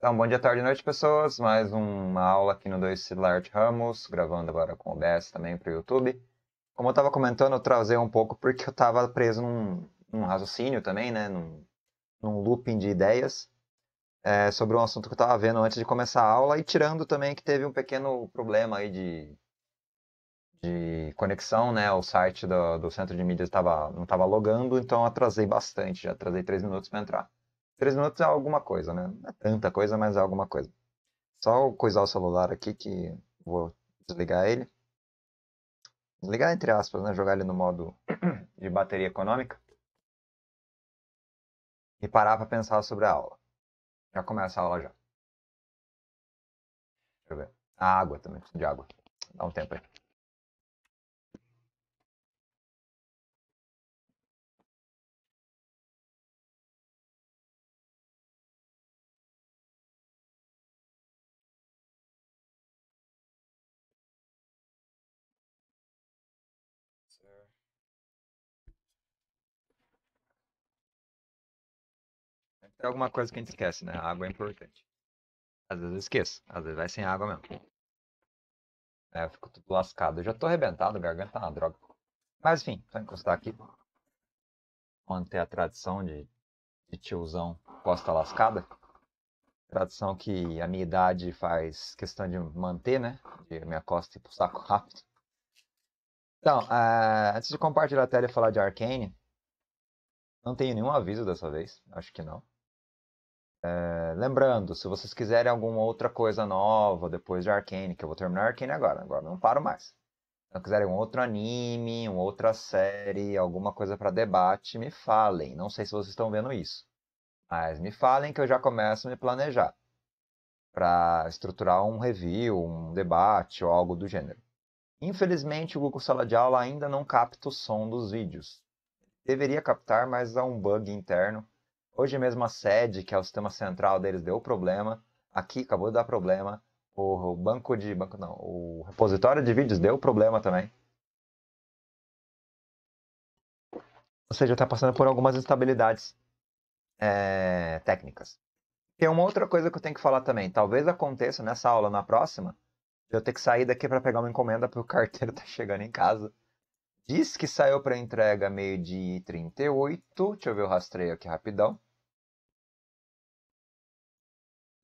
Então, bom dia, tarde e noite, pessoas. Mais uma aula aqui no 2 Art Ramos, gravando agora com o OBS também para o YouTube. Como eu estava comentando, eu trazei um pouco porque eu estava preso num, num, raciocínio também, né? Num, num looping de ideias é, sobre um assunto que eu estava vendo antes de começar a aula e tirando também que teve um pequeno problema aí de, de conexão, né? O site do, do centro de Mídia tava, não estava logando, então atrasei bastante, já atrasei três minutos para entrar. Três minutos é alguma coisa, né? Não é tanta coisa, mas é alguma coisa. Só coisar o celular aqui que vou desligar ele. Desligar entre aspas, né? Jogar ele no modo de bateria econômica. E parar para pensar sobre a aula. Já começa a aula já. Deixa eu ver. A água também, preciso de água. Dá um tempo aí. É alguma coisa que a gente esquece, né? A água é importante. Às vezes eu esqueço, às vezes vai sem água mesmo. É, eu fico tudo lascado. Eu já tô arrebentado, garganta tá é na droga. Mas enfim, só encostar aqui. Manter a tradição de, de tiozão costa lascada. Tradição que a minha idade faz questão de manter, né? De minha costa ir pro saco rápido. Então, eh, antes de compartilhar a tela e falar de Arcane, não tenho nenhum aviso dessa vez, acho que não. É, lembrando, se vocês quiserem alguma outra coisa nova depois de Arcane, que eu vou terminar Arcane agora, agora não paro mais. Se não quiserem um outro anime, uma outra série, alguma coisa para debate, me falem. Não sei se vocês estão vendo isso, mas me falem que eu já começo a me planejar para estruturar um review, um debate ou algo do gênero. Infelizmente, o Google Sala de Aula ainda não capta o som dos vídeos. Deveria captar, mas há um bug interno Hoje mesmo a sede, que é o sistema central deles, deu problema. Aqui acabou de dar problema. O banco de. Banco, não, o repositório de vídeos deu problema também. Ou seja, está passando por algumas instabilidades é, técnicas. Tem uma outra coisa que eu tenho que falar também. Talvez aconteça nessa aula, na próxima, eu ter que sair daqui para pegar uma encomenda porque o carteiro está chegando em casa. Diz que saiu para entrega meio-dia e 38. Deixa eu ver o rastreio aqui rapidão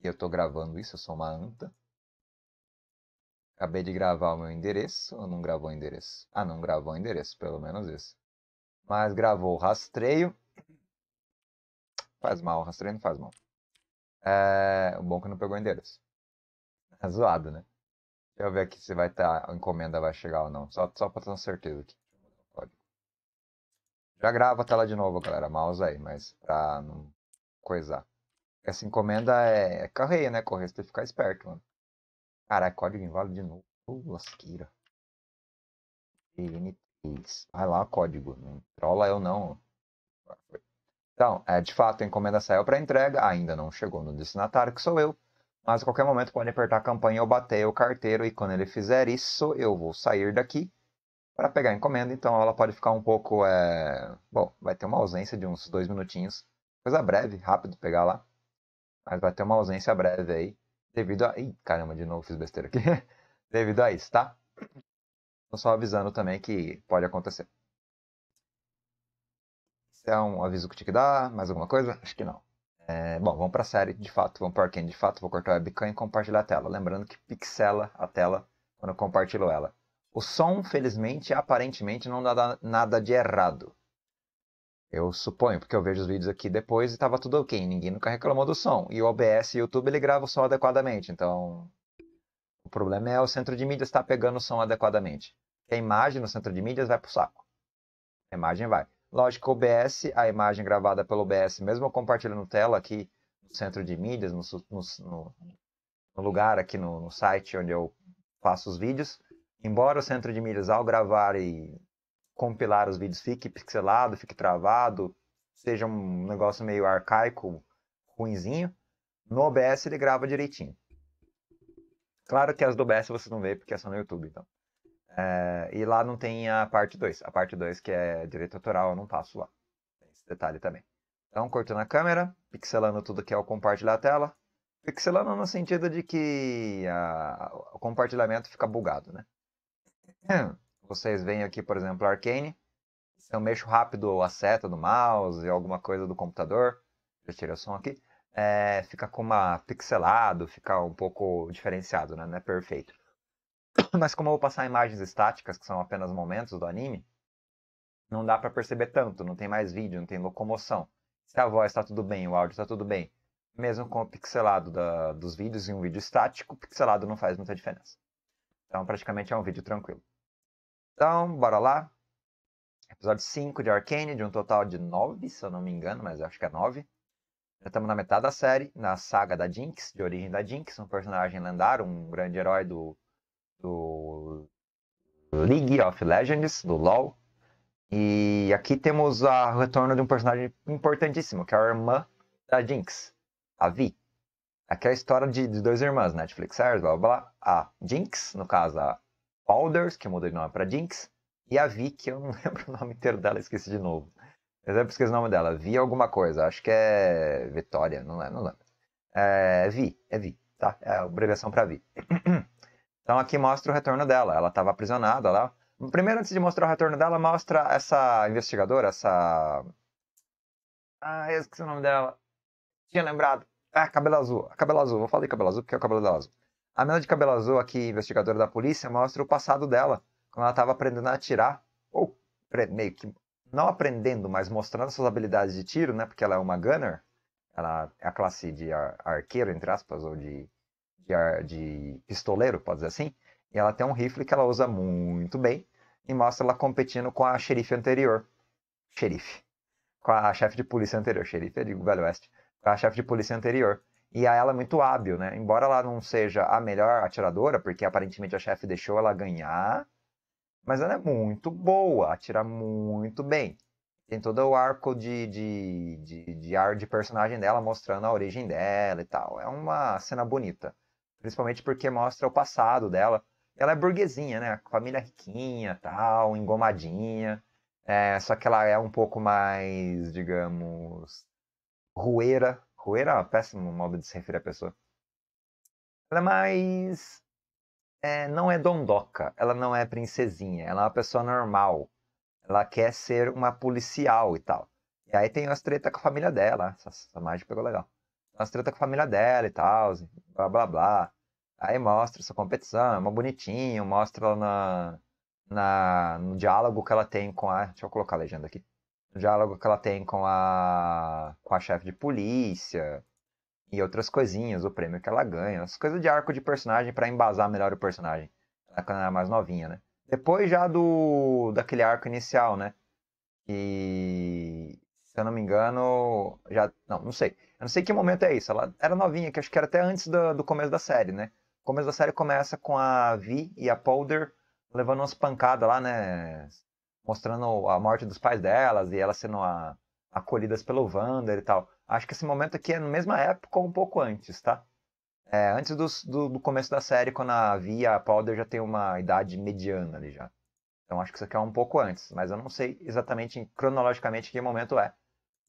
eu estou gravando isso, eu sou uma anta. Acabei de gravar o meu endereço, ou não gravou o endereço? Ah, não gravou o endereço, pelo menos isso. Mas gravou o rastreio. Faz mal, o rastreio não faz mal. É... O bom é que não pegou o endereço. É zoado, né? Deixa eu ver aqui se vai estar, tá, a encomenda vai chegar ou não. Só, só pra ter certeza aqui. Já gravo a tela de novo, galera. Mouse aí, mas pra não coisar. Essa assim, encomenda é, é né? Correia, você tem que ficar esperto, mano. Caralho, código inválido de novo. Ô, lasqueira. Vai lá, código. Não trola eu não. Então, é, de fato, a encomenda saiu para entrega, ainda não chegou no destinatário, que sou eu. Mas a qualquer momento pode apertar a campanha ou bater o carteiro, e quando ele fizer isso, eu vou sair daqui para pegar a encomenda. Então ela pode ficar um pouco. É... Bom, vai ter uma ausência de uns dois minutinhos. Coisa breve, rápido pegar lá. Mas vai ter uma ausência breve aí. Devido a. Ih, caramba, de novo fiz besteira aqui. devido a isso, tá? Tô só avisando também que pode acontecer. Isso é um aviso que tinha que dar. Mais alguma coisa? Acho que não. É, bom, vamos para a série de fato, vamos para o de fato, vou cortar a webcam e compartilhar a tela. Lembrando que pixela a tela quando compartilho ela. O som, felizmente, aparentemente não dá nada de errado. Eu suponho, porque eu vejo os vídeos aqui depois e tava tudo ok, ninguém nunca reclamou do som. E o OBS e o YouTube ele grava o som adequadamente, então. O problema é o centro de mídias estar tá pegando o som adequadamente. A imagem no centro de mídias vai pro saco. A imagem vai. Lógico, o OBS, a imagem gravada pelo OBS, mesmo compartilhando tela aqui no centro de mídias, no, no, no lugar aqui no, no site onde eu faço os vídeos, embora o centro de mídias, ao gravar e compilar os vídeos fique pixelado, fique travado, seja um negócio meio arcaico, ruinzinho, no OBS ele grava direitinho. Claro que as do OBS vocês não vê porque é são no YouTube, então. É, e lá não tem a parte 2. A parte 2, que é direito autoral, eu não passo lá. Tem esse detalhe também. Então, cortando a câmera, pixelando tudo que é o compartilhar a tela. Pixelando no sentido de que a, o compartilhamento fica bugado, né? vocês veem aqui, por exemplo, Arcane, se eu mexo rápido a seta do mouse, alguma coisa do computador, já tirei o som aqui, é, fica com uma pixelado, fica um pouco diferenciado, né? não é perfeito. Mas como eu vou passar imagens estáticas, que são apenas momentos do anime, não dá para perceber tanto, não tem mais vídeo, não tem locomoção. Se a voz está tudo bem, o áudio está tudo bem, mesmo com o pixelado da, dos vídeos e um vídeo estático, pixelado não faz muita diferença. Então praticamente é um vídeo tranquilo. Então, bora lá. Episódio 5 de Arcane, de um total de 9, se eu não me engano, mas acho que é 9. Já estamos na metade da série, na saga da Jinx, de origem da Jinx, um personagem lendário, um grande herói do, do League of Legends, do LoL. E aqui temos o retorno de um personagem importantíssimo, que é a irmã da Jinx, a Vi. Aqui é a história de, de dois irmãs, Netflix blá blá blá. A Jinx, no caso, a Alders, que eu mudei de nome para Jinx, e a Vi, que eu não lembro o nome inteiro dela, esqueci de novo. Eu sempre esqueci o nome dela. Vi alguma coisa, acho que é Vitória, não lembro. Não lembro. É Vi, é Vi, tá? É a abreviação para Vi. então aqui mostra o retorno dela. Ela estava aprisionada lá. Primeiro, antes de mostrar o retorno dela, mostra essa investigadora, essa. Ah, eu esqueci o nome dela. Tinha lembrado. Ah, cabelo azul. Cabelo azul. Vou falar de cabelo azul porque é o cabelo dela azul. A Mel de cabelo azul, aqui, investigadora da polícia, mostra o passado dela, quando ela estava aprendendo a atirar, ou meio que não aprendendo, mas mostrando suas habilidades de tiro, né? Porque ela é uma gunner, ela é a classe de ar arqueiro, entre aspas, ou de, de, de pistoleiro, pode dizer assim. E ela tem um rifle que ela usa muito bem e mostra ela competindo com a xerife anterior. Xerife. Com a chefe de polícia anterior. Xerife é de Velho Oeste. Com a chefe de polícia anterior. E ela é muito hábil, né? Embora ela não seja a melhor atiradora, porque aparentemente a chefe deixou ela ganhar, mas ela é muito boa, atira muito bem. Tem todo o arco de, de, de, de ar de personagem dela, mostrando a origem dela e tal. É uma cena bonita. Principalmente porque mostra o passado dela. Ela é burguesinha, né? Família riquinha, tal, engomadinha. É, só que ela é um pouco mais, digamos, rueira Coer é péssimo modo de se referir à pessoa. Ela é mais. É, não é dondoca, ela não é princesinha, ela é uma pessoa normal. Ela quer ser uma policial e tal. E aí tem umas treta com a família dela. Essa, essa pegou legal. Umas treta com a família dela e tal, blá blá blá. Aí mostra sua competição, é uma bonitinha, mostra ela na, na, no diálogo que ela tem com a. Deixa eu colocar a legenda aqui o diálogo que ela tem com a, com a chefe de polícia e outras coisinhas, o prêmio que ela ganha, as coisas de arco de personagem para embasar melhor o personagem, né, quando ela é mais novinha, né? Depois já do daquele arco inicial, né? E se eu não me engano, já não, não sei. Eu não sei que momento é isso. Ela era novinha, que acho que era até antes do, do começo da série, né? O começo da série começa com a Vi e a Powder levando umas pancadas lá, né? mostrando a morte dos pais delas e elas sendo a, acolhidas pelo Vander e tal. Acho que esse momento aqui é na mesma época ou um pouco antes, tá? É, antes do, do, começo da série, quando a Via a Powder já tem uma idade mediana ali já. Então acho que isso aqui é um pouco antes, mas eu não sei exatamente cronologicamente que momento é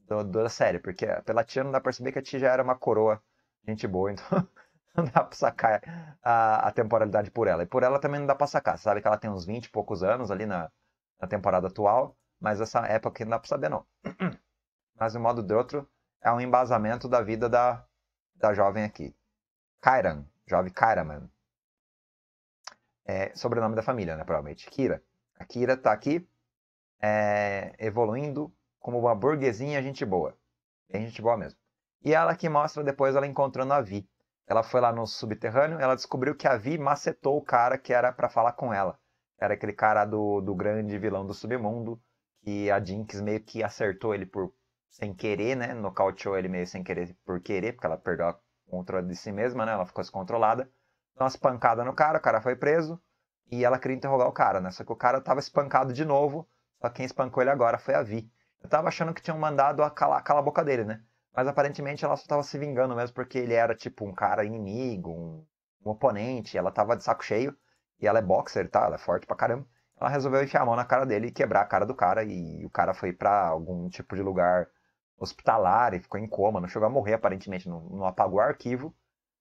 do, do, da série, porque pela tia não dá pra perceber que a tia já era uma coroa, gente boa, então não dá pra sacar a, a temporalidade por ela. E por ela também não dá pra sacar, você sabe que ela tem uns 20 e poucos anos ali na, na temporada atual, mas essa época aqui não dá para saber não. Mas de um modo de outro, é um embasamento da vida da, da jovem aqui. Kairan, jovem Kairaman. É, sobrenome da família, né, provavelmente. Kira. A Kira está aqui é, evoluindo como uma burguesinha gente boa. Bem gente boa mesmo. E ela que mostra depois ela encontrando a Vi. Ela foi lá no subterrâneo, ela descobriu que a Vi macetou o cara que era para falar com ela era aquele cara do, do grande vilão do submundo, que a Jinx meio que acertou ele por sem querer, né? Nocauteou ele meio sem querer por querer, porque ela perdeu o controle de si mesma, né? Ela ficou descontrolada. Deu uma espancada no cara, o cara foi preso e ela queria interrogar o cara, né? Só que o cara tava espancado de novo, só que quem espancou ele agora foi a Vi. Eu tava achando que tinham mandado a calar, calar a boca dele, né? Mas aparentemente ela só tava se vingando mesmo porque ele era tipo um cara inimigo, um, um oponente, ela tava de saco cheio. E ela é boxer, tá? Ela é forte pra caramba. Ela resolveu enfiar a mão na cara dele e quebrar a cara do cara. E o cara foi para algum tipo de lugar hospitalar e ficou em coma. Não chegou a morrer, aparentemente. Não, não apagou o arquivo,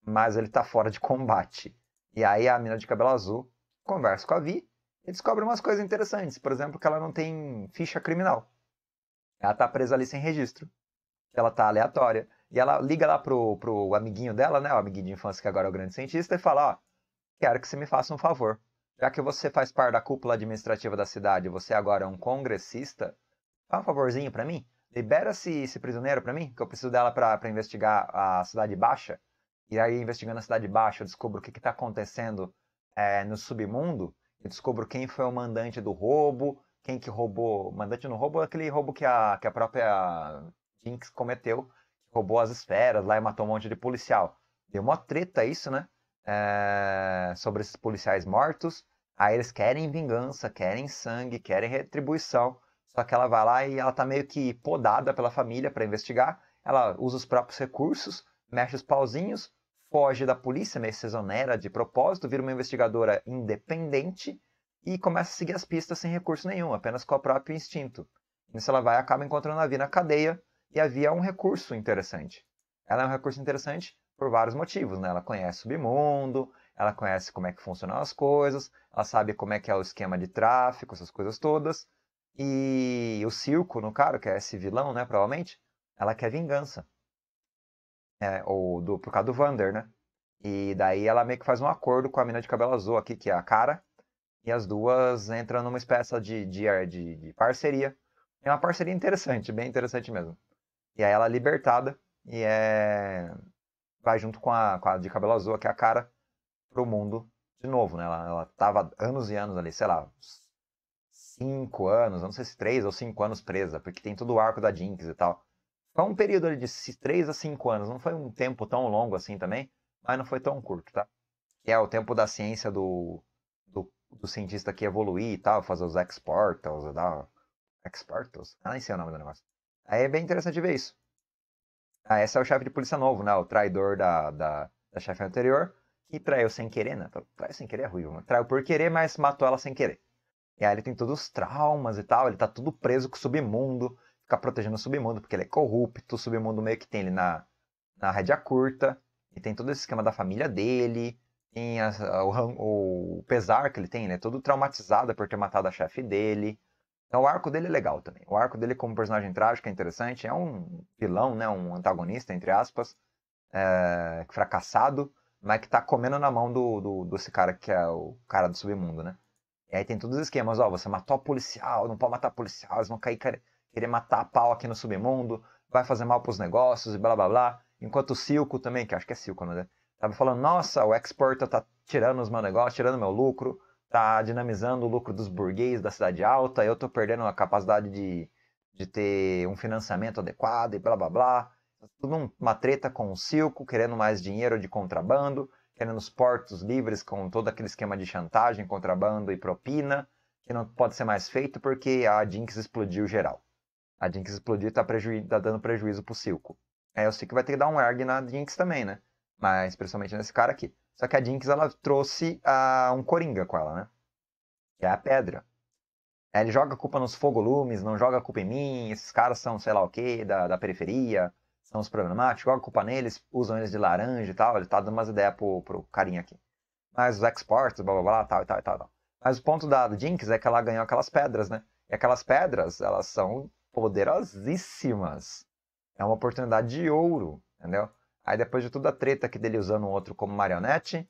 mas ele tá fora de combate. E aí a mina de cabelo azul conversa com a Vi e descobre umas coisas interessantes. Por exemplo, que ela não tem ficha criminal. Ela tá presa ali sem registro. Ela tá aleatória. E ela liga lá pro, pro amiguinho dela, né? O amiguinho de infância que agora é o grande cientista, e fala: Ó, Quero que você me faça um favor. Já que você faz parte da cúpula administrativa da cidade, você agora é um congressista, faz um favorzinho para mim. Libera esse, esse prisioneiro para mim, que eu preciso dela para investigar a Cidade Baixa. E aí, investigando a Cidade Baixa, eu descubro o que está acontecendo é, no submundo. Eu descubro quem foi o mandante do roubo, quem que roubou. Mandante no roubo é aquele roubo que a, que a própria Jinx cometeu, que roubou as esferas lá e matou um monte de policial. Deu uma treta isso, né? é, sobre esses policiais mortos. Aí eles querem vingança, querem sangue, querem retribuição. Só que ela vai lá e ela tá meio que podada pela família para investigar. Ela usa os próprios recursos, mexe os pauzinhos, foge da polícia, meio se de propósito, vira uma investigadora independente e começa a seguir as pistas sem recurso nenhum, apenas com o próprio instinto. Nisso ela vai acaba encontrando a Vi na cadeia e a Vi é um recurso interessante. Ela é um recurso interessante por vários motivos, né? Ela conhece o submundo, ela conhece como é que funcionam as coisas, ela sabe como é que é o esquema de tráfico, essas coisas todas. E o circo, no caso, que é esse vilão, né, provavelmente, ela quer vingança. É, ou do, por causa do Vander, né? E daí ela meio que faz um acordo com a mina de cabelo azul aqui, que é a cara, e as duas entram numa espécie de, de, de, de parceria. É uma parceria interessante, bem interessante mesmo. E aí ela é libertada e é vai junto com a, com a de cabelo azul, que é a cara, pro mundo de novo, né? Ela, ela tava anos e anos ali, sei lá, cinco anos, não sei se três ou cinco anos presa, porque tem todo o arco da Jinx e tal. Foi um período ali de três a cinco anos, não foi um tempo tão longo assim também, mas não foi tão curto, tá? Que é o tempo da ciência do, do, do cientista que evoluir e tal, fazer os exportals e tal. Exportals? Ah, nem sei o nome do negócio. Aí é bem interessante ver isso. Ah, essa é o chefe de polícia novo, né? O traidor da, da, da chefe anterior, que traiu sem querer, né? Traiu sem querer é ruim, traiu por querer, mas matou ela sem querer. E aí ele tem todos os traumas e tal, ele tá tudo preso com o submundo, fica protegendo o submundo, porque ele é corrupto, o submundo meio que tem ele na, na rédea curta, e tem todo esse esquema da família dele, tem a, a, o, o, pesar que ele tem, né? Todo traumatizado por ter matado a chefe dele. Então o arco dele é legal também. O arco dele como personagem trágico é interessante. É um vilão, né? Um antagonista, entre aspas, é... fracassado, mas que tá comendo na mão do, do, desse cara que é o cara do submundo, né? E aí tem todos os esquemas, ó, você matou a policial, não pode matar a policial, eles vão cair querer matar a pau aqui no submundo, vai fazer mal pros negócios e blá blá blá. Enquanto o Silco também, que acho que é Silco, né? Tava falando, nossa, o Exporta tá tirando os meus negócios, tirando meu lucro, está dinamizando o lucro dos burguês da cidade alta, eu estou perdendo a capacidade de, de ter um financiamento adequado e blá blá blá. Tá tudo uma treta com o Silco, querendo mais dinheiro de contrabando, querendo os portos livres com todo aquele esquema de chantagem, contrabando e propina, que não pode ser mais feito porque a Jinx explodiu geral. A Jinx explodiu e está preju... tá dando prejuízo para o Silco. Aí é, o Silco vai ter que dar um erg na Jinx também, né? Mas principalmente nesse cara aqui. Só que a Jinx, ela trouxe um coringa com ela, né? Que é a pedra. Ele joga a culpa nos fogolumes, não joga a culpa em mim, esses caras são sei lá o quê, da, da periferia, são os problemáticos, joga a culpa neles, usam eles de laranja e tal. Ele tá dando umas ideias pro, pro carinha aqui. Mas os exports, blá blá blá, tal e tal e tal, tal. Mas o ponto da Jinx é que ela ganhou aquelas pedras, né? E aquelas pedras, elas são poderosíssimas. É uma oportunidade de ouro, entendeu? Aí depois de toda a treta que dele usando o outro como marionete,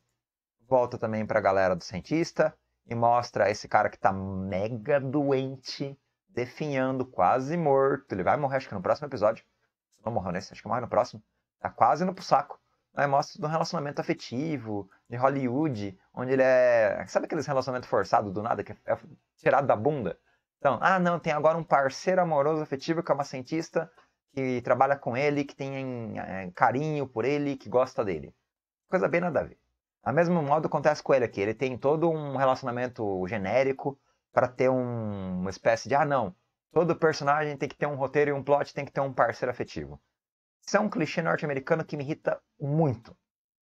volta também pra galera do cientista e mostra esse cara que tá mega doente, definhando, quase morto. Ele vai morrer, acho que no próximo episódio. Não morreu nesse, acho que morre no próximo. Tá quase no pro saco. Aí mostra um relacionamento afetivo, de Hollywood, onde ele é. Sabe aqueles relacionamentos forçados do nada, que é tirado da bunda? Então, ah, não, tem agora um parceiro amoroso afetivo que é uma cientista que trabalha com ele, que tem é, carinho por ele, que gosta dele. Coisa bem nada a ver. A mesmo modo acontece com ele aqui. Ele tem todo um relacionamento genérico para ter um, uma espécie de ah não, todo personagem tem que ter um roteiro e um plot, tem que ter um parceiro afetivo. Isso é um clichê norte-americano que me irrita muito,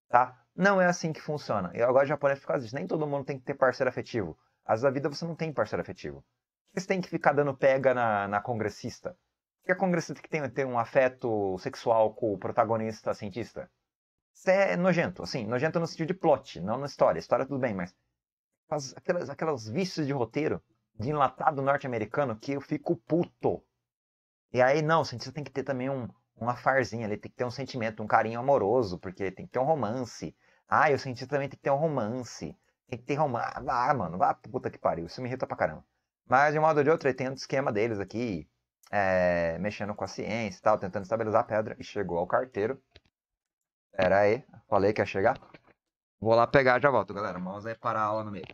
tá? Não é assim que funciona. Eu agora japonês por causa disso. Nem todo mundo tem que ter parceiro afetivo. Às vezes na vida você não tem parceiro afetivo. Você tem que ficar dando pega na, na congressista que a é congressista que tem, tem um afeto sexual com o protagonista cientista, isso é nojento, assim, nojento no sentido de plot, não na história. História tudo bem, mas faz aquelas, aquelas vícios de roteiro de enlatado norte-americano que eu fico puto. E aí, não, o cientista tem que ter também um, um afarzinho, ele tem que ter um sentimento, um carinho amoroso, porque ele tem que ter um romance. Ah, e o cientista também tem que ter um romance. Tem que ter romance. Ah, mano, vá ah, puta que pariu, isso me irrita pra caramba. Mas, de um modo ou de outro, ele tem um esquema deles aqui, é, mexendo com a ciência e tal, tentando estabilizar a pedra, e chegou ao carteiro. Pera aí, falei que ia chegar. Vou lá pegar, já volto, galera. Mouse aí é para a aula no meio.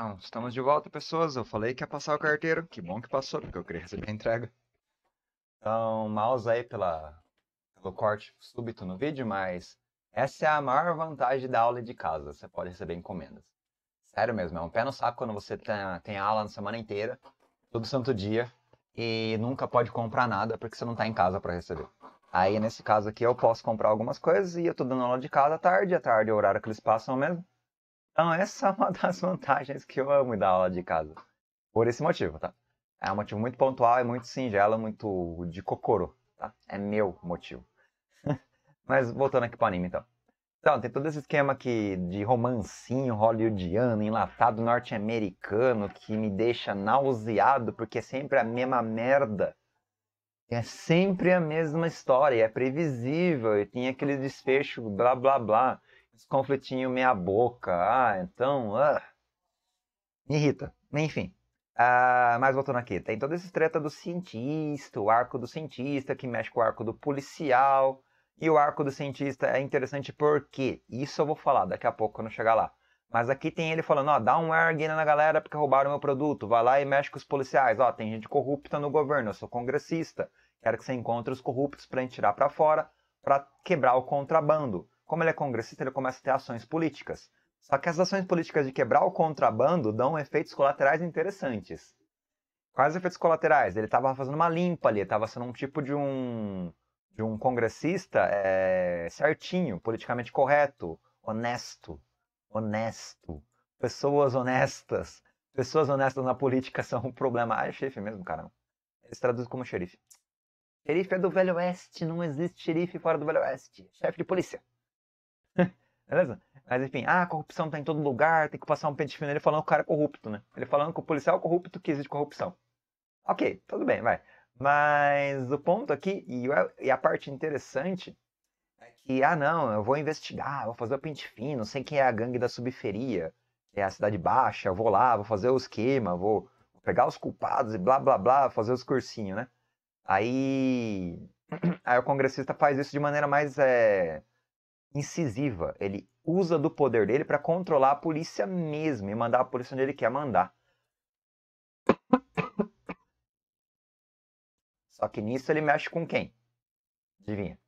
Então, estamos de volta, pessoas. Eu falei que ia passar o carteiro. Que bom que passou, porque eu queria receber a entrega. Então, maus aí pela, pelo corte súbito no vídeo, mas essa é a maior vantagem da aula de casa. Você pode receber encomendas. Sério mesmo, é um pé no saco quando você tem, tá, tem aula na semana inteira, todo santo dia, e nunca pode comprar nada porque você não está em casa para receber. Aí, nesse caso aqui, eu posso comprar algumas coisas e eu estou dando aula de casa à tarde. À tarde é o horário que eles passam mesmo. Então, essa é uma das vantagens que eu amo da aula de casa. Por esse motivo, tá? É um motivo muito pontual, é muito singelo, muito de cocoro, tá? É meu motivo. Mas voltando aqui pro anime, então. Então, tem todo esse esquema aqui de romancinho hollywoodiano, enlatado norte-americano, que me deixa nauseado, porque é sempre a mesma merda. É sempre a mesma história, é previsível, e tem aquele desfecho blá blá blá esse conflitinho meia boca, ah, então, ah. me irrita. Enfim, ah, mas voltando aqui, tem toda essa treta do cientista, o arco do cientista que mexe com o arco do policial, e o arco do cientista é interessante porque, isso eu vou falar daqui a pouco quando chegar lá, mas aqui tem ele falando, ó, dá um ergue na galera porque roubaram meu produto, vai lá e mexe com os policiais, ó, tem gente corrupta no governo, eu sou congressista, quero que você encontre os corruptos para tirar para fora, para quebrar o contrabando como ele é congressista, ele começa a ter ações políticas. Só que as ações políticas de quebrar o contrabando dão efeitos colaterais interessantes. Quais efeitos colaterais? Ele estava fazendo uma limpa ali, estava sendo um tipo de um, de um congressista é, certinho, politicamente correto, honesto, honesto, pessoas honestas. Pessoas honestas na política são um problema. Ah, é xerife mesmo, caramba. se traduz como xerife. Xerife é do Velho Oeste, não existe xerife fora do Velho Oeste. Chefe de polícia. Beleza? Mas enfim, ah, a corrupção tá em todo lugar, tem que passar um pente fino nele falando que o cara é corrupto, né? Ele falando que o policial é corrupto, que existe corrupção. Ok, tudo bem, vai. Mas o ponto aqui, e a parte interessante, é que, ah não, eu vou investigar, vou fazer o pente fino, sei quem é a gangue da subferia, é a cidade baixa, eu vou lá, vou fazer o esquema, vou pegar os culpados e blá blá blá, fazer os cursinhos, né? Aí, aí o congressista faz isso de maneira mais é, incisiva. Ele usa do poder dele para controlar a polícia mesmo e mandar a polícia onde ele quer mandar. Só que nisso ele mexe com quem? Adivinha.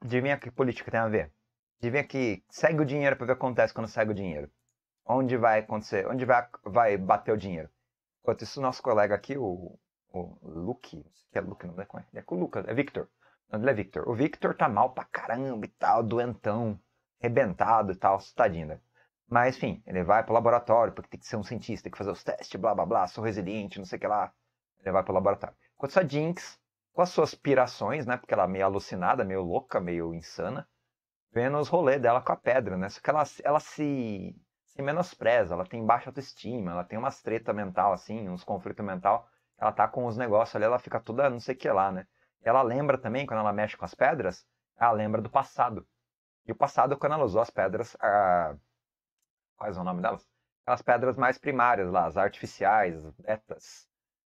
Adivinha que política tem a ver? Adivinha que segue o dinheiro para ver o que acontece quando segue o dinheiro. Onde vai acontecer? Onde vai, vai bater o dinheiro? Enquanto isso, nosso colega aqui, o, o Luke, que é Luke, não né? é? É com o Lucas, é Victor. André Victor. O Victor tá mal pra caramba e tal, doentão, rebentado e tal, tadinho, né? Mas, enfim, ele vai pro laboratório, porque tem que ser um cientista, tem que fazer os testes, blá blá blá, sou resiliente, não sei o que lá. Ele vai pro laboratório. Enquanto a Jinx, com as suas pirações, né? Porque ela é meio alucinada, meio louca, meio insana, vendo os rolês dela com a pedra, né? Só que ela, ela se, se menospreza, ela tem baixa autoestima, ela tem umas treta mental, assim, uns conflitos mental. Ela tá com os negócios ali, ela fica toda não sei o que lá, né? ela lembra também, quando ela mexe com as pedras, ela lembra do passado. E o passado, quando ela usou as pedras, a... quais é o nome delas? As pedras mais primárias lá, as artificiais, etas,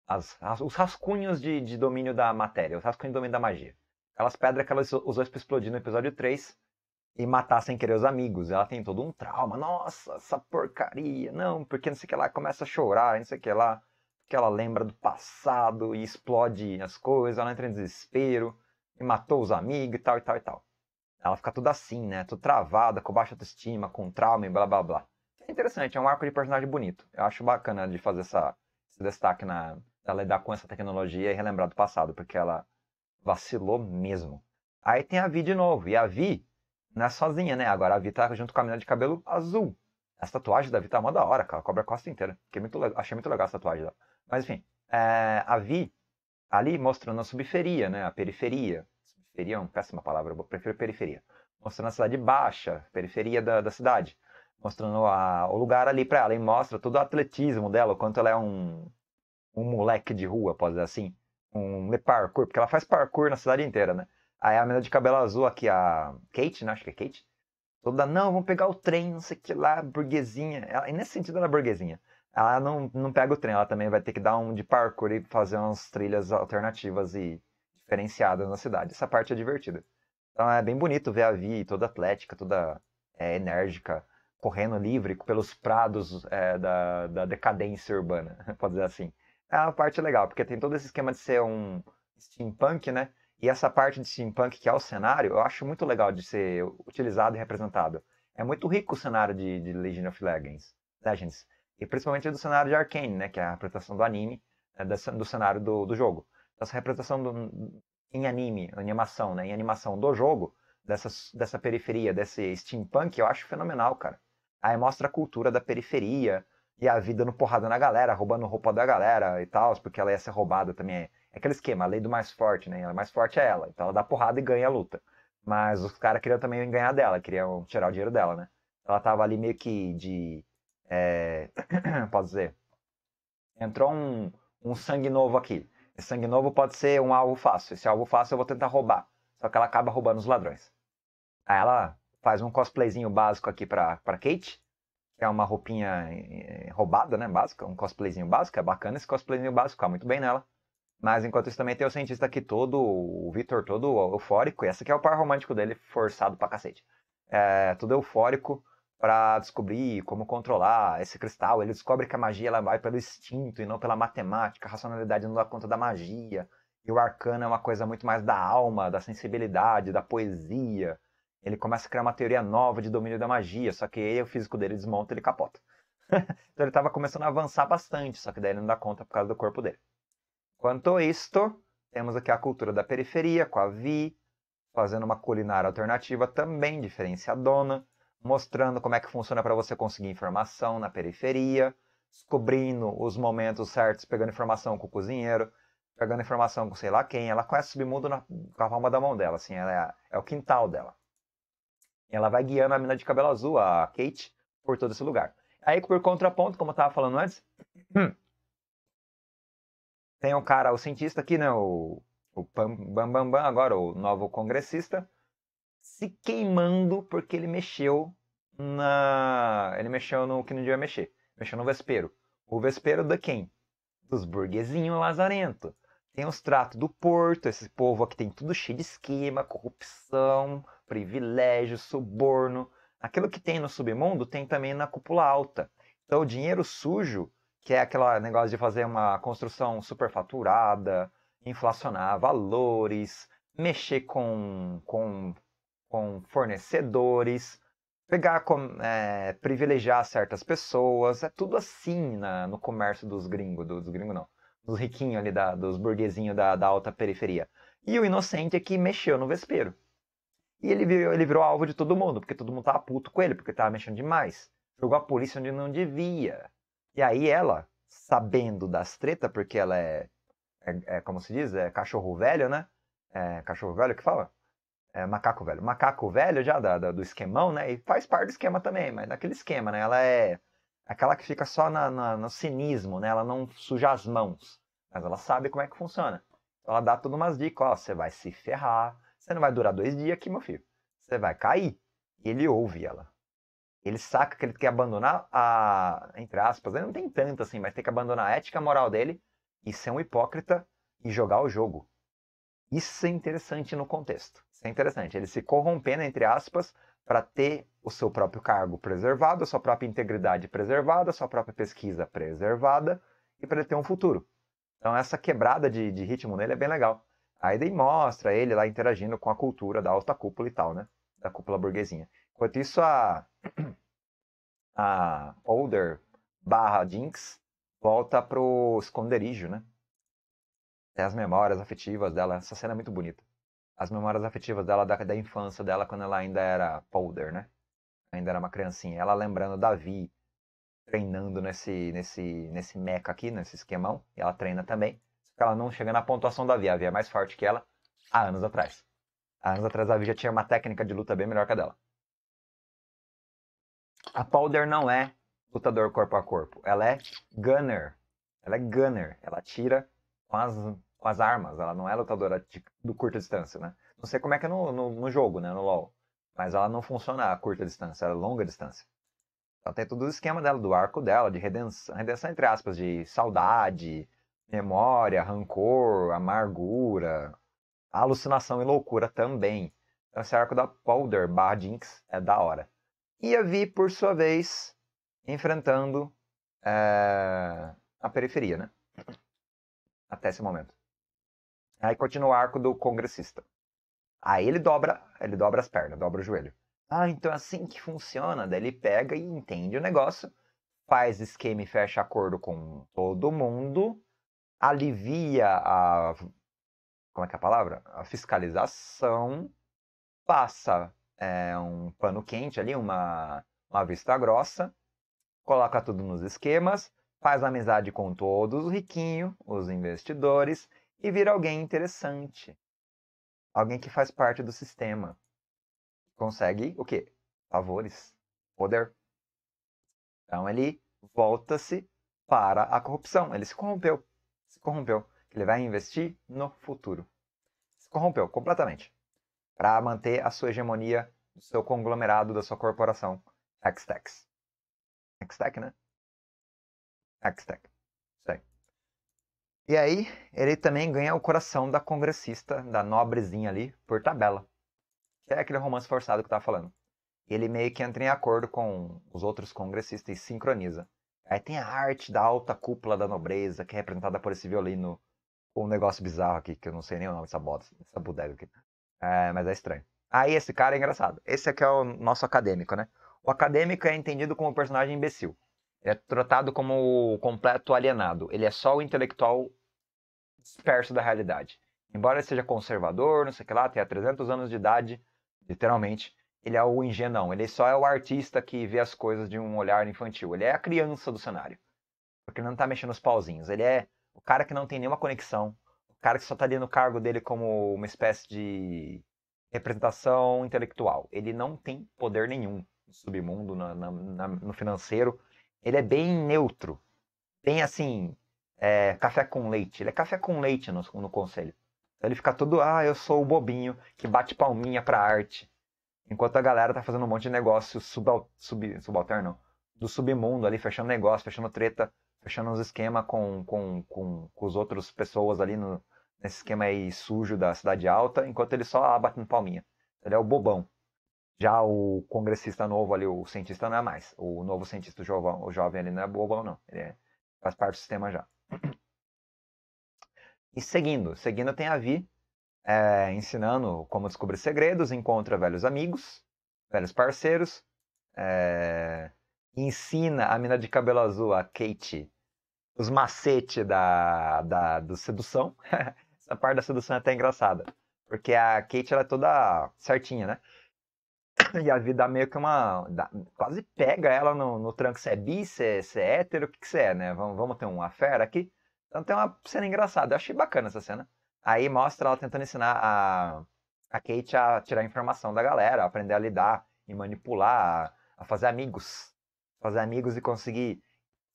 as, as, os rascunhos de, de, domínio da matéria, os rascunhos de domínio da magia. Aquelas pedras que ela usou para explodir no episódio 3 e matar sem querer os amigos. Ela tem todo um trauma. Nossa, essa porcaria. Não, porque não sei o que lá. Começa a chorar, não sei o que lá que ela lembra do passado e explode as coisas, ela entra em desespero e matou os amigos e tal e tal e tal. Ela fica toda assim, né? tudo travada, com baixa autoestima, com trauma e blá blá blá. É interessante, é um arco de personagem bonito. Eu acho bacana de fazer essa, esse destaque na ela lidar com essa tecnologia e relembrar do passado, porque ela vacilou mesmo. Aí tem a Vi de novo, e a Vi não é sozinha, né? Agora a Vi tá junto com a menina de cabelo azul. Essa tatuagem da Vi tá mó da hora, cara. Cobra a costa inteira. Muito achei muito legal essa tatuagem dela. Mas enfim, é, a Vi ali mostrando a subferia, né? A periferia. Subferia é uma péssima palavra, eu prefiro periferia. Mostrando a cidade baixa, periferia da, da cidade. Mostrando a, o lugar ali para ela. E mostra todo o atletismo dela, o quanto ela é um, um moleque de rua, pode dizer assim. Um parkour, porque ela faz parkour na cidade inteira, né? Aí a menina de cabelo azul aqui, a Kate, né? Acho que é Kate. Toda, não, vamos pegar o trem, não sei o que lá, burguesinha. Ela, e nesse sentido ela é burguesinha ela não, não pega o trem, ela também vai ter que dar um de parkour e fazer umas trilhas alternativas e diferenciadas na cidade. Essa parte é divertida. Então é bem bonito ver a Vi toda atlética, toda é, enérgica, correndo livre pelos prados é, da, da decadência urbana, pode dizer assim. É uma parte legal, porque tem todo esse esquema de ser um steampunk, né? E essa parte de steampunk que é o cenário, eu acho muito legal de ser utilizado e representado. É muito rico o cenário de, de Legion of Legends. Legends. E principalmente do cenário de Arcane, né? Que é a representação do anime, né, do cenário do, do jogo. Então, essa representação do, em anime, animação, né? Em animação do jogo, dessa, dessa periferia, desse steampunk, eu acho fenomenal, cara. Aí mostra a cultura da periferia e a vida dando porrada na galera, roubando roupa da galera e tal, porque ela ia ser roubada também. É, é aquele esquema, a lei do mais forte, né? é mais forte é ela, então ela dá porrada e ganha a luta. Mas os caras queriam também ganhar dela, queriam tirar o dinheiro dela, né? Ela tava ali meio que de é, posso dizer, entrou um, um sangue novo aqui. Esse sangue novo pode ser um alvo fácil. Esse alvo fácil eu vou tentar roubar. Só que ela acaba roubando os ladrões. Aí ela faz um cosplayzinho básico aqui pra, pra Kate, que é uma roupinha eh, eh, roubada, né? Básica, um cosplayzinho básico. É bacana esse cosplayzinho básico, fica muito bem nela. Mas enquanto isso também tem o cientista aqui todo, o Vitor todo eufórico. E esse aqui é o par romântico dele, forçado pra cacete. É, tudo eufórico, para descobrir como controlar esse cristal. Ele descobre que a magia ela vai pelo instinto e não pela matemática. A racionalidade não dá conta da magia. E o arcano é uma coisa muito mais da alma, da sensibilidade, da poesia. Ele começa a criar uma teoria nova de domínio da magia, só que o físico dele desmonta e ele capota. então ele estava começando a avançar bastante, só que daí ele não dá conta por causa do corpo dele. Quanto isto, temos aqui a cultura da periferia, com a Vi, fazendo uma culinária alternativa também diferenciadona mostrando como é que funciona para você conseguir informação na periferia, descobrindo os momentos certos, pegando informação com o cozinheiro, pegando informação com sei lá quem. Ela conhece o submundo na, com a palma da mão dela, assim, ela é, é o quintal dela. E ela vai guiando a mina de cabelo azul, a Kate, por todo esse lugar. Aí, por contraponto, como eu tava falando antes, tem um cara, o cientista aqui, né, o, o Bam Bam Bam, agora o novo congressista, se queimando porque ele mexeu na. Ele mexeu no que não devia mexer. Mexeu no vespero. O vespero da quem? Dos burguesinhos lazarento. Tem os tratos do porto, esse povo aqui tem tudo cheio de esquema, corrupção, privilégio, suborno. Aquilo que tem no submundo tem também na cúpula alta. Então, o dinheiro sujo, que é aquele negócio de fazer uma construção superfaturada, inflacionar valores, mexer com, com com fornecedores, pegar, é, privilegiar certas pessoas. É tudo assim na, no comércio dos gringos, dos gringos não, dos riquinhos ali, da, dos burguesinhos da, da alta periferia. E o inocente é que mexeu no vespeiro. E ele virou, ele virou alvo de todo mundo, porque todo mundo tava puto com ele, porque tava mexendo demais. Jogou a polícia onde não devia. E aí ela, sabendo das treta, porque ela é, é, é como se diz, é cachorro velho, né? É cachorro velho que fala? É, macaco velho. Macaco velho já da, da, do esquemão, né? E faz parte do esquema também, mas naquele esquema, né? Ela é aquela que fica só na, na, no cinismo, né? Ela não suja as mãos, mas ela sabe como é que funciona. Ela dá todas umas dicas, ó, você vai se ferrar, você não vai durar dois dias aqui, meu filho. Você vai cair. E ele ouve ela. Ele saca que ele quer abandonar a, entre aspas, ele né, não tem tanto assim, mas tem que abandonar a ética moral dele e ser um hipócrita e jogar o jogo. Isso é interessante no contexto. Isso é interessante. Ele se corrompendo, entre aspas, para ter o seu próprio cargo preservado, a sua própria integridade preservada, a sua própria pesquisa preservada e para ele ter um futuro. Então, essa quebrada de, de ritmo nele é bem legal. Aí daí mostra ele lá interagindo com a cultura da alta cúpula e tal, né? Da cúpula burguesinha. Enquanto isso, a, a Older barra Jinx volta pro esconderijo, né? Tem as memórias afetivas dela. Essa cena é muito bonita as memórias afetivas dela da, da infância dela quando ela ainda era polder, né? Ainda era uma criancinha. Ela lembrando Davi treinando nesse nesse nesse meca aqui, nesse esquemão, e ela treina também. Só que ela não chega na pontuação da Davi, a Davi é mais forte que ela há anos atrás. Há anos atrás a Vi já tinha uma técnica de luta bem melhor que a dela. A Powder não é lutador corpo a corpo, ela é gunner. Ela é gunner, ela tira com as com as armas, ela não é lutadora de, do curta distância, né? Não sei como é que é no, no, no, jogo, né, no LoL, mas ela não funciona a curta distância, ela é longa distância. Ela tem todo o esquema dela, do arco dela, de redenção, redenção entre aspas, de saudade, memória, rancor, amargura, alucinação e loucura também. Então esse arco da Powder barra Jinx é da hora. E a Vi, por sua vez, enfrentando é, a periferia, né? Até esse momento. Aí continua o arco do congressista. Aí ele dobra, ele dobra as pernas, dobra o joelho. Ah, então é assim que funciona. Daí ele pega e entende o negócio, faz esquema e fecha acordo com todo mundo, alivia a. Como é que é a palavra? A fiscalização, passa é, um pano quente ali, uma, uma vista grossa, coloca tudo nos esquemas, faz amizade com todos os riquinhos, os investidores, e vira alguém interessante. Alguém que faz parte do sistema. Consegue o quê? Favores, poder. Então ele volta-se para a corrupção. Ele se corrompeu. Se corrompeu. Ele vai investir no futuro. Se corrompeu completamente. Para manter a sua hegemonia do seu conglomerado, da sua corporação. Hextech. Hextech, né? Hextech. E aí, ele também ganha o coração da congressista, da nobrezinha ali, por tabela. Que é aquele romance forçado que eu tava falando. Ele meio que entra em acordo com os outros congressistas e sincroniza. Aí tem a arte da alta cúpula da nobreza, que é representada por esse violino um negócio bizarro aqui, que eu não sei nem o nome dessa, bota, dessa bodega aqui. É, mas é estranho. Aí esse cara é engraçado. Esse aqui é o nosso acadêmico, né? O acadêmico é entendido como personagem imbecil. Ele é tratado como o completo alienado. Ele é só o intelectual disperso da realidade. Embora ele seja conservador, não sei o que lá, tenha 300 anos de idade, literalmente, ele é o ingênuo, ele só é o artista que vê as coisas de um olhar infantil. Ele é a criança do cenário. Porque ele não tá mexendo os pauzinhos. Ele é o cara que não tem nenhuma conexão. O cara que só tá ali no cargo dele como uma espécie de representação intelectual. Ele não tem poder nenhum no submundo, no financeiro. Ele é bem neutro. Bem assim, é, café com leite. Ele é café com leite no, no conselho. Então, ele fica todo, ah, eu sou o bobinho que bate palminha pra arte. Enquanto a galera tá fazendo um monte de negócio subal, sub, subalterno, do submundo ali, fechando negócio, fechando treta, fechando uns esquemas com, com, com, com os outros pessoas ali no, nesse esquema aí sujo da cidade alta, enquanto ele só ah, batendo palminha. Ele é o bobão. Já o congressista novo ali, o cientista não é mais. O novo cientista jovem o jovem ali não é bobão, não. Ele é, faz parte do sistema já. E seguindo, seguindo tem a Vi é, ensinando como descobrir segredos, encontra velhos amigos, velhos parceiros, é, ensina a mina de cabelo azul, a Kate, os macetes da, da, sedução. Essa parte da sedução é até engraçada, porque a Kate ela é toda certinha, né? E a vida meio que uma. quase pega ela no, no tranco. Você é bi, você é, hétero, o que, que você é, né? Vamos, vamos ter uma fera aqui. Então tem uma cena engraçada. Eu achei bacana essa cena. Aí mostra ela tentando ensinar a, a Kate a tirar informação da galera, a aprender a lidar e manipular, a, a fazer amigos. Fazer amigos e conseguir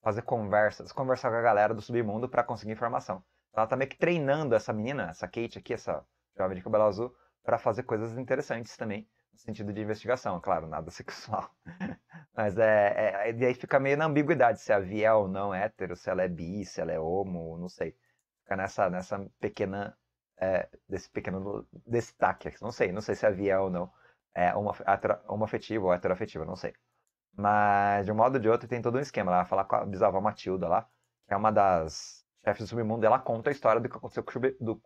fazer conversas, conversar com a galera do submundo para conseguir informação. Então ela tá meio que treinando essa menina, essa Kate aqui, essa jovem de cabelo azul, para fazer coisas interessantes também no sentido de investigação, claro, nada sexual. Mas é, é, e aí fica meio na ambiguidade se a é ou não hétero, se ela é bi, se ela é homo, não sei. Fica nessa, nessa pequena, é, desse pequeno destaque, não sei, não sei se a é ou não é homoafetiva ou heteroafetiva, não sei. Mas, de um modo ou de outro, tem todo um esquema. Ela falar com a bisavó Matilda lá, que é uma das chefes do submundo, ela conta a história do que aconteceu com o, do,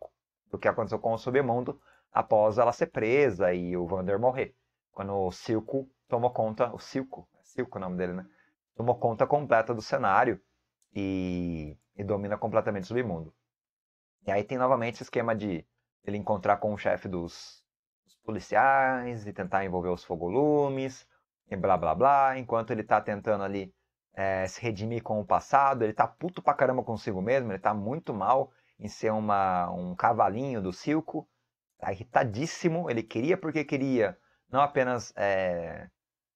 do que aconteceu com o submundo após ela ser presa e o Vander morrer. Quando o Silco tomou conta, o Silco, é Silco o nome dele, né? Tomou conta completa do cenário e, e domina completamente o submundo. E aí tem novamente esse esquema de ele encontrar com o chefe dos, dos policiais e tentar envolver os fogolumes e blá blá blá, enquanto ele tá tentando ali é, se redimir com o passado, ele tá puto pra caramba consigo mesmo, ele tá muito mal em ser uma, um cavalinho do Silco irritadíssimo, ele queria porque queria não apenas é,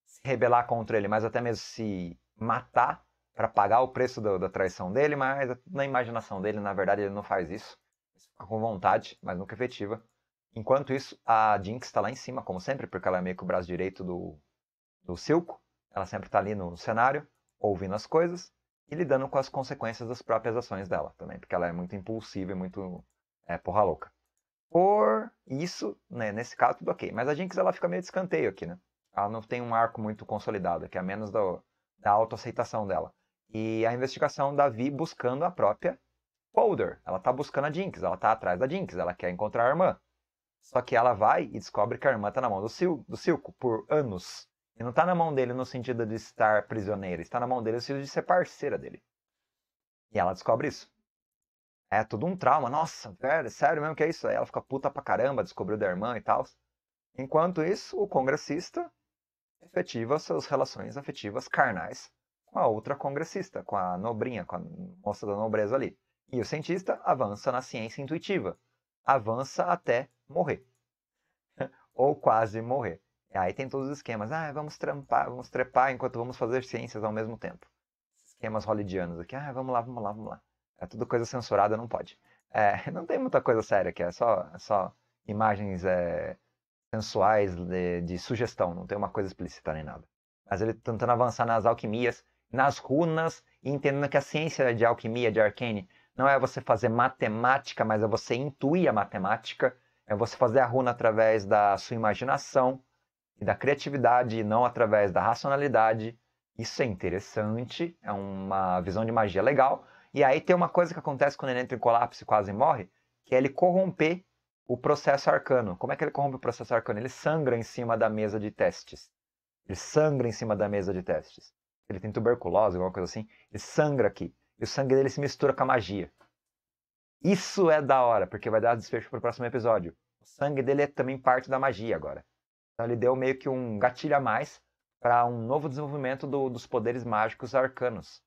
se rebelar contra ele, mas até mesmo se matar para pagar o preço do, da traição dele, mas na imaginação dele, na verdade, ele não faz isso. fica com vontade, mas nunca é efetiva. Enquanto isso, a Jinx está lá em cima, como sempre, porque ela é meio que o braço direito do, do Silco. Ela sempre está ali no cenário, ouvindo as coisas e lidando com as consequências das próprias ações dela também, porque ela é muito impulsiva e muito é, porra louca por isso, né, nesse caso, tudo ok. Mas a Jinx ela fica meio de escanteio aqui, né? Ela não tem um arco muito consolidado, que é menos do, da autoaceitação dela. E a investigação da Vi buscando a própria Holder. Ela tá buscando a Jinx, ela tá atrás da Jinx, ela quer encontrar a irmã. Só que ela vai e descobre que a irmã tá na mão do, Sil, do Silco por anos. E não tá na mão dele no sentido de estar prisioneira, está na mão dele no sentido de ser parceira dele. E ela descobre isso. É tudo um trauma. Nossa, velho, sério mesmo que é isso? Aí ela fica puta pra caramba, descobriu da irmã e tal. Enquanto isso, o congressista efetiva suas relações afetivas carnais com a outra congressista, com a nobrinha, com a moça da nobreza ali. E o cientista avança na ciência intuitiva, avança até morrer. Ou quase morrer. E aí tem todos os esquemas. Ah, vamos trampar, vamos trepar enquanto vamos fazer ciências ao mesmo tempo. Esquemas holidianos aqui. Ah, vamos lá, vamos lá, vamos lá. É tudo coisa censurada, não pode. É, não tem muita coisa séria aqui, é só, é só imagens é, sensuais de, de, sugestão, não tem uma coisa explícita nem nada. Mas ele tentando avançar nas alquimias, nas runas, e entendendo que a ciência de alquimia, de arcane, não é você fazer matemática, mas é você intuir a matemática, é você fazer a runa através da sua imaginação e da criatividade, e não através da racionalidade. Isso é interessante, é uma visão de magia legal, e aí tem uma coisa que acontece quando ele entra em colapso e quase morre, que é ele corromper o processo arcano. Como é que ele corrompe o processo arcano? Ele sangra em cima da mesa de testes. Ele sangra em cima da mesa de testes. Ele tem tuberculose, alguma coisa assim. Ele sangra aqui. E o sangue dele se mistura com a magia. Isso é da hora, porque vai dar desfecho para o próximo episódio. O sangue dele é também parte da magia agora. Então ele deu meio que um gatilho a mais para um novo desenvolvimento do, dos poderes mágicos arcanos.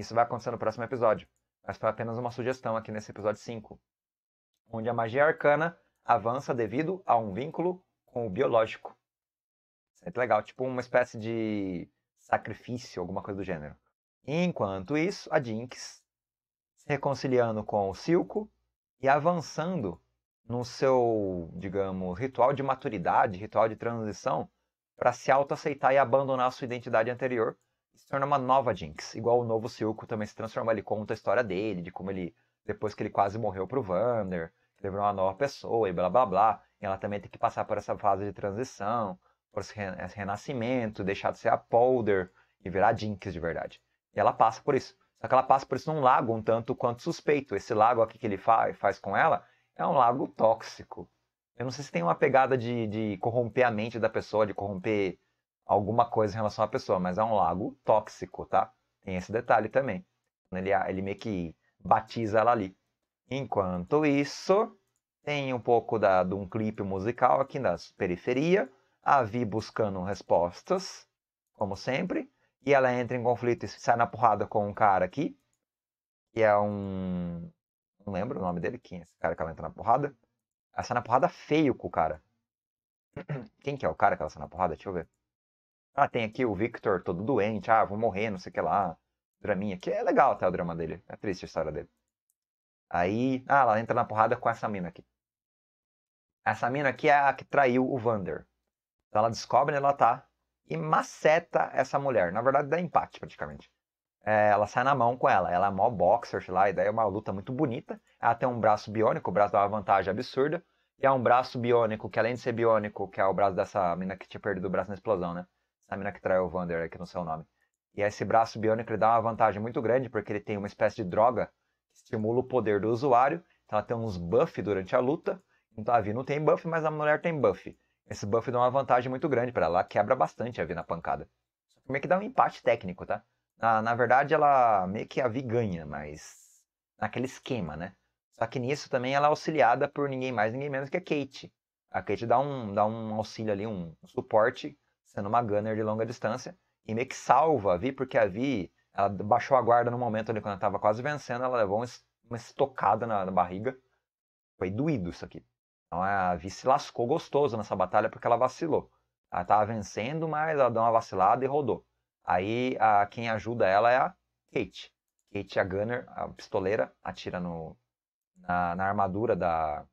Isso vai acontecer no próximo episódio, mas foi apenas uma sugestão aqui nesse episódio 5, onde a magia arcana avança devido a um vínculo com o biológico. Isso é muito legal, tipo uma espécie de sacrifício, alguma coisa do gênero. Enquanto isso, a Jinx se reconciliando com o Silco e avançando no seu, digamos, ritual de maturidade, ritual de transição, para se autoaceitar e abandonar a sua identidade anterior, se torna uma nova Jinx, igual o novo Silco também se transforma, ele conta a história dele, de como ele, depois que ele quase morreu pro Vander, ele virou uma nova pessoa e blá blá blá, e ela também tem que passar por essa fase de transição, por esse renascimento, deixar de ser a Polder e virar a Jinx de verdade. E ela passa por isso. Só que ela passa por isso num lago um tanto quanto suspeito. Esse lago aqui que ele fa faz com ela é um lago tóxico. Eu não sei se tem uma pegada de, de corromper a mente da pessoa, de corromper alguma coisa em relação à pessoa, mas é um lago tóxico, tá? Tem esse detalhe também. Ele, ele meio que batiza ela ali. Enquanto isso, tem um pouco da, de um clipe musical aqui nas periferia, a Vi buscando respostas, como sempre, e ela entra em conflito e sai na porrada com um cara aqui, que é um... não lembro o nome dele, quem é esse cara que ela entra na porrada? Ela sai na porrada feio com o cara. Quem que é o cara que ela sai na porrada? Deixa eu ver. Ah, tem aqui o Victor todo doente, ah, vou morrer, não sei o que lá. Draminha, que é legal até o drama dele. É triste a história dele. Aí, ah, ela entra na porrada com essa mina aqui. Essa mina aqui é a que traiu o Vander. Então ela descobre ela tá e maceta essa mulher. Na verdade, dá empate praticamente. É, ela sai na mão com ela. Ela é mó boxer, sei lá, e daí é uma luta muito bonita. Ela tem um braço biônico, o braço dá uma vantagem absurda. E é um braço biônico, que além de ser biônico, que é o braço dessa mina que tinha perdido o braço na explosão, né? a mina que traiu o Vander, que não sei o nome. E esse braço biônico ele dá uma vantagem muito grande, porque ele tem uma espécie de droga que estimula o poder do usuário. Então ela tem uns buff durante a luta. Então a Vi não tem buff, mas a mulher tem buff. Esse buff dá uma vantagem muito grande para ela. Ela quebra bastante a Vi na pancada. meio que dá um empate técnico, tá? Na, na verdade, ela meio que a Vi ganha, mas naquele esquema, né? Só que nisso também ela é auxiliada por ninguém mais, ninguém menos que a Kate. A Kate dá um, dá um auxílio ali, um suporte sendo uma gunner de longa distância, e meio que salva a Vi, porque a Vi ela baixou a guarda no momento ali quando ela tava quase vencendo, ela levou uma estocada na, na barriga. Foi doído isso aqui. Então a Vi se lascou gostoso nessa batalha porque ela vacilou. Ela tava vencendo, mas ela deu uma vacilada e rodou. Aí a, quem ajuda ela é a Kate. Kate, a gunner, a pistoleira, atira no, na, na armadura da,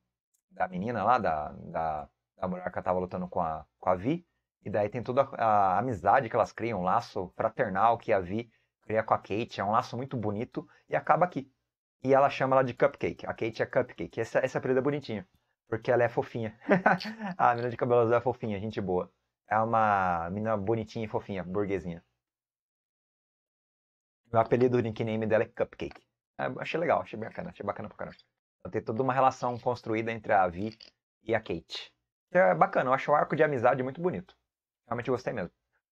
da menina lá, da, da, da mulher que tava lutando com a, com a Vi. E daí tem toda a, a amizade que elas criam, um laço fraternal que a Vi cria com a Kate. É um laço muito bonito e acaba aqui. E ela chama ela de Cupcake. A Kate é Cupcake. Essa, essa apelido é bonitinho. Porque ela é fofinha. a menina de cabelo azul é fofinha, gente boa. É uma menina bonitinha e fofinha, burguesinha. O apelido, o nickname dela é Cupcake. É, achei legal, achei bacana, achei bacana pra caramba. Então, tem toda uma relação construída entre a Vi e a Kate. é bacana, eu acho o um arco de amizade muito bonito realmente gostei mesmo.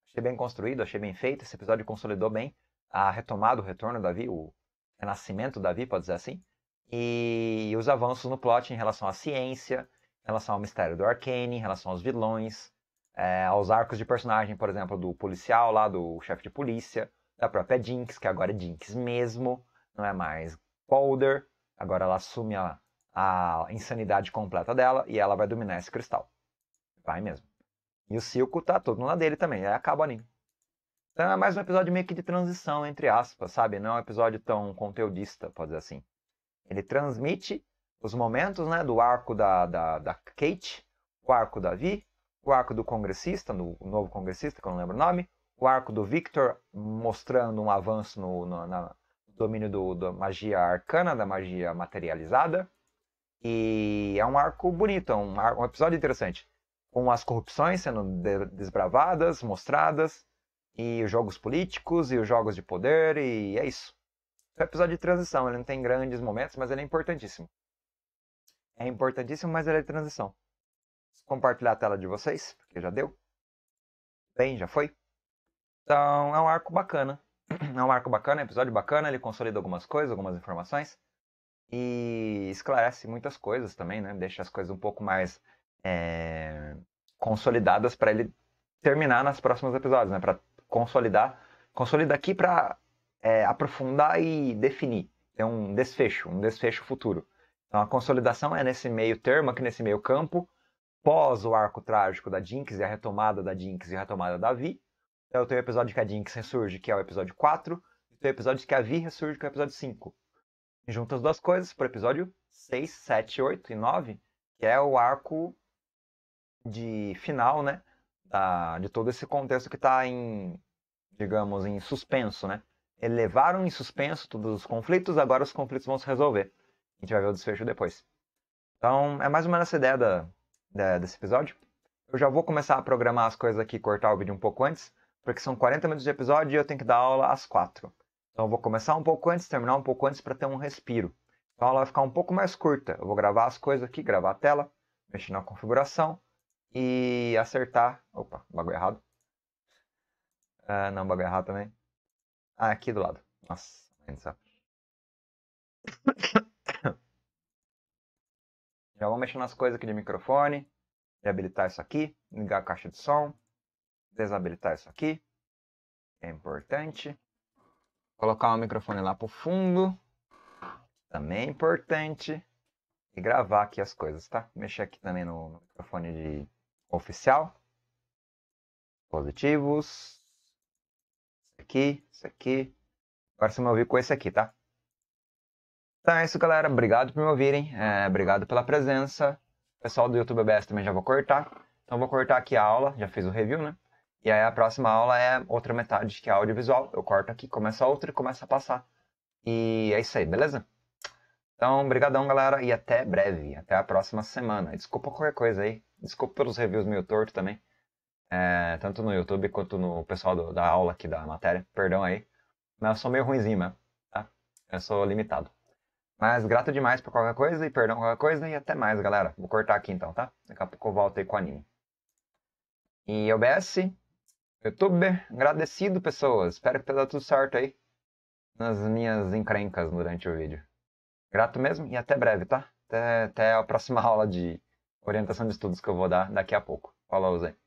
Achei bem construído, achei bem feito, esse episódio consolidou bem a retomada, o retorno da Vi, o renascimento da Vi, pode dizer assim, e os avanços no plot em relação à ciência, em relação ao mistério do Arcane, em relação aos vilões, é, aos arcos de personagem, por exemplo, do policial lá, do chefe de polícia, da própria Jinx, que agora é Jinx mesmo, não é mais calder agora ela assume a, a insanidade completa dela e ela vai dominar esse cristal. Vai mesmo. E o Silco tá todo no lado dele também, aí acaba o anime. Então é mais um episódio meio que de transição, entre aspas, sabe? Não é um episódio tão conteudista, pode dizer assim. Ele transmite os momentos né, do arco da, da, da Kate, o arco da Vi, o arco do congressista, do novo congressista, que eu não lembro o nome, o arco do Victor mostrando um avanço no, no na, domínio do, da magia arcana, da magia materializada. E é um arco bonito, é um, um episódio interessante com as corrupções sendo desbravadas, mostradas, e os jogos políticos e os jogos de poder, e é isso. É um episódio de transição, ele não tem grandes momentos, mas ele é importantíssimo. É importantíssimo, mas ele é de transição. Compartilhar a tela de vocês, porque já deu. Bem, já foi. Então, é um arco bacana. É um arco bacana, é um episódio bacana, ele consolida algumas coisas, algumas informações. E esclarece muitas coisas também, né? Deixa as coisas um pouco mais é, consolidadas para ele terminar nas próximos episódios, né? Para consolidar, consolidar aqui para é, eh, aprofundar e definir, É um desfecho, um desfecho futuro. Então a consolidação é nesse meio termo, aqui nesse meio campo, pós o arco trágico da Jinx e a retomada da Jinx e a retomada da Vi. Então eu tenho o episódio que a Jinx ressurge, que é o episódio 4, e tem o episódio que a Vi ressurge, que é o episódio 5. E juntas as duas coisas para o episódio 6, 7, 8 e 9, que é o arco de final, né? Da, de todo esse contexto que está em, digamos, em suspenso, né? Elevaram em suspenso todos os conflitos, agora os conflitos vão se resolver. A gente vai ver o desfecho depois. Então, é mais ou menos essa ideia da, da, desse episódio. Eu já vou começar a programar as coisas aqui, cortar o vídeo um pouco antes, porque são 40 minutos de episódio e eu tenho que dar aula às 4. Então, eu vou começar um pouco antes, terminar um pouco antes para ter um respiro. Então, a aula vai ficar um pouco mais curta. Eu vou gravar as coisas aqui, gravar a tela, mexer na configuração, e acertar. Opa, bagulho errado. Ah, não, bagulho errado também. Ah, aqui do lado. Nossa, sabe. Já vou mexer nas coisas aqui de microfone. Reabilitar habilitar isso aqui. Ligar a caixa de som. Desabilitar isso aqui. É importante. Colocar o microfone lá pro fundo. Também é importante. E gravar aqui as coisas, tá? Mexer aqui também no microfone de oficial. Positivos. aqui, isso aqui. Agora você me ouvir com esse aqui, tá? Então é isso, galera. Obrigado por me ouvirem. É, obrigado pela presença. O pessoal do YouTube BS também já vou cortar. Então vou cortar aqui a aula. Já fiz o review, né? E aí a próxima aula é outra metade, que é audiovisual. Eu corto aqui, começa outra e começa a passar. E é isso aí, beleza? Então, brigadão, galera. E até breve. Até a próxima semana. Desculpa qualquer coisa aí. Desculpa pelos reviews meio torto também. É, tanto no YouTube quanto no pessoal do, da aula aqui da matéria. Perdão aí. Mas eu sou meio ruimzinho mesmo, tá? Eu sou limitado. Mas grato demais por qualquer coisa e perdão por qualquer coisa e até mais, galera. Vou cortar aqui então, tá? Daqui a pouco eu volto aí com o anime. E OBS, YouTube, agradecido, pessoas. Espero que tenha dado tudo certo aí nas minhas encrencas durante o vídeo. Grato mesmo e até breve, tá? Até, até a próxima aula de orientação de estudos que eu vou dar daqui a pouco. Falou, Zé.